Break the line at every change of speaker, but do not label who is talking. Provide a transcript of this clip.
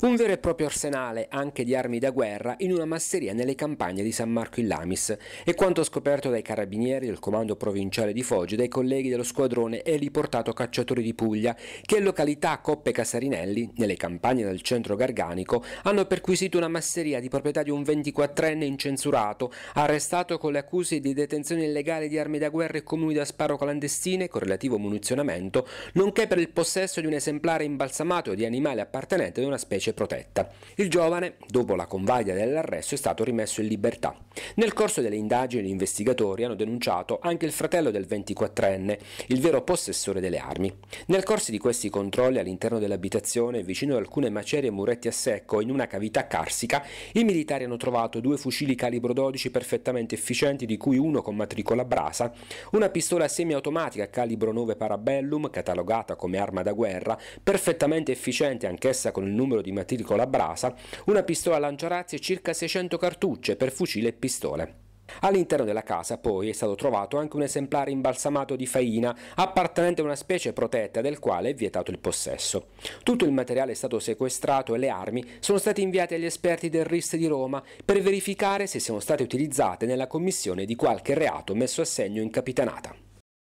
Un vero e proprio arsenale anche di armi da guerra in una masseria nelle campagne di San Marco in Lamis. È quanto scoperto dai carabinieri del comando provinciale di Foggia, dai colleghi dello squadrone e riportato cacciatori di Puglia, che in località Coppe Casarinelli, nelle campagne del centro garganico, hanno perquisito una masseria di proprietà di un 24enne incensurato, arrestato con le accuse di detenzione illegale di armi da guerra e comuni da sparo clandestine con relativo munizionamento, nonché per il possesso di un esemplare imbalsamato di animale appartenente ad una specie specie protetta. Il giovane, dopo la convaglia dell'arresto, è stato rimesso in libertà. Nel corso delle indagini gli investigatori hanno denunciato anche il fratello del 24enne, il vero possessore delle armi. Nel corso di questi controlli all'interno dell'abitazione, vicino ad alcune macerie e muretti a secco, in una cavità carsica, i militari hanno trovato due fucili calibro 12 perfettamente efficienti, di cui uno con matricola brasa, una pistola semiautomatica calibro 9 Parabellum, catalogata come arma da guerra, perfettamente efficiente anch'essa con il numero di prima la brasa, una pistola lanciarazzi e circa 600 cartucce per fucile e pistole. All'interno della casa poi è stato trovato anche un esemplare imbalsamato di faina appartenente a una specie protetta del quale è vietato il possesso. Tutto il materiale è stato sequestrato e le armi sono state inviate agli esperti del RIS di Roma per verificare se siano state utilizzate nella commissione di qualche reato messo a segno in capitanata.